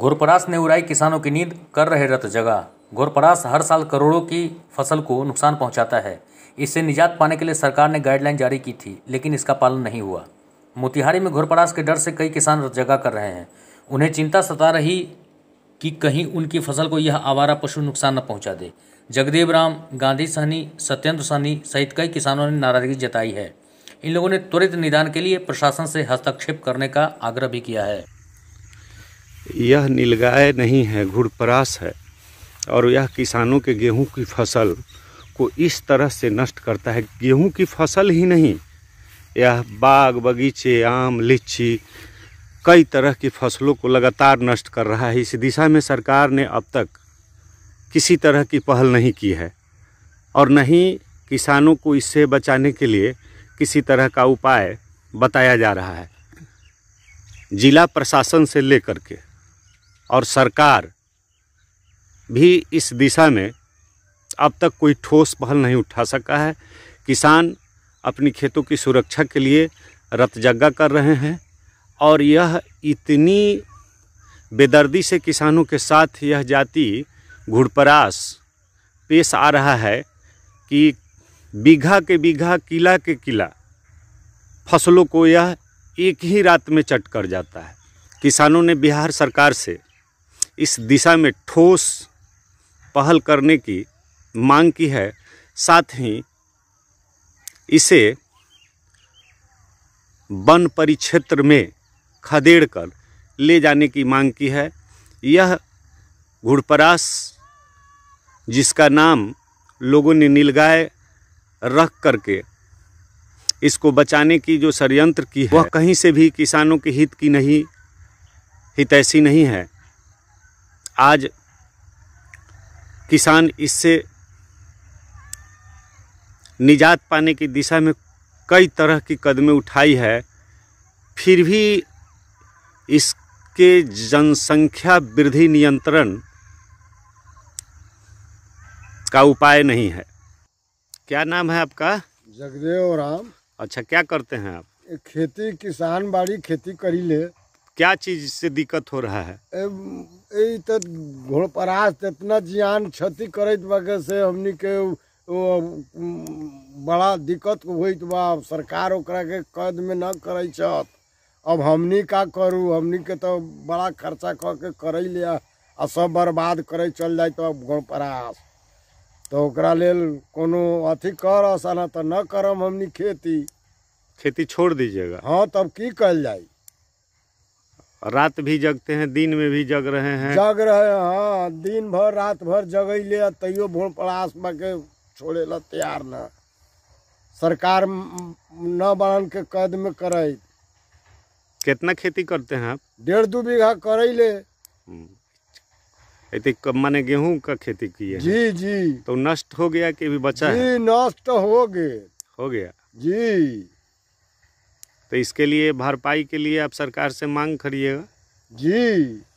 घोरपरास ने उड़ाई किसानों की नींद कर रहे रत जगह घोरपरास हर साल करोड़ों की फसल को नुकसान पहुंचाता है इससे निजात पाने के लिए सरकार ने गाइडलाइन जारी की थी लेकिन इसका पालन नहीं हुआ मोतिहारी में घोरपरास के डर से कई किसान रत जगह कर रहे हैं उन्हें चिंता सता रही कि कहीं उनकी फसल को यह आवारा पशु नुकसान न पहुंचा दे जगदेव राम गांधी सहनी सत्येंद्र सहनी सहित कई किसानों ने नाराजगी जताई है इन लोगों ने त्वरित निदान के लिए प्रशासन से हस्तक्षेप करने का आग्रह भी किया है यह नीलगाय नहीं है घुड़परास है और यह किसानों के गेहूं की फसल को इस तरह से नष्ट करता है गेहूं की फसल ही नहीं यह बाग बगीचे आम लीची कई तरह की फसलों को लगातार नष्ट कर रहा है इस दिशा में सरकार ने अब तक किसी तरह की पहल नहीं की है और न ही किसानों को इससे बचाने के लिए किसी तरह का उपाय बताया जा रहा है जिला प्रशासन से लेकर के और सरकार भी इस दिशा में अब तक कोई ठोस पहल नहीं उठा सका है किसान अपनी खेतों की सुरक्षा के लिए रतजगा कर रहे हैं और यह इतनी बेदर्दी से किसानों के साथ यह जाति घुड़परास पेश आ रहा है कि बीघा के बीघा किला के किला फसलों को यह एक ही रात में चट कर जाता है किसानों ने बिहार सरकार से इस दिशा में ठोस पहल करने की मांग की है साथ ही इसे वन परिक्षेत्र में खदेड़ कर ले जाने की मांग की है यह घुड़परास जिसका नाम लोगों ने नीलगाय रख करके इसको बचाने की जो षडयंत्र की है वह कहीं से भी किसानों के हित की नहीं हितैषी नहीं है आज किसान इससे निजात पाने की दिशा में कई तरह की कदमें उठाई है फिर भी इसके जनसंख्या वृद्धि नियंत्रण का उपाय नहीं है क्या नाम है आपका जगदेव राम अच्छा क्या करते हैं आप खेती किसान बाड़ी खेती करी ले क्या चीज़ से दिक्कत हो रहा है घोड़परास इतना जियान क्षति करत बगे से हमनी के बड़ा दिक्कत होत बा सरकार ओकरा के कैद में न कर अब हमनी का करूँ हमनी के तो बड़ा खर्चा क के कर लिया आ सब बर्बाद करे चल जाए तो घोड़परास तो ओकरा लेल कोनो अथी कर सना तो न करम हमनी खेती खेती छोड़ दीजिएगा हाँ तब की कल जाए रात भी जगते हैं दिन में भी जग रहे हैं जग रहे हैं हाँ दिन भर रात भर जग ले तैयो भोड़ पड़ास के छोड़े ला तैयार ना सरकार न बन के कद में करे कितना खेती करते हैं आप डेढ़ दो बीघा करैले हम्म। माने गेहूं का खेती किए जी जी तो नष्ट हो गया कि भी बचा जी नष्ट हो गए हो गया जी तो इसके लिए भरपाई के लिए आप सरकार से मांग करिएगा जी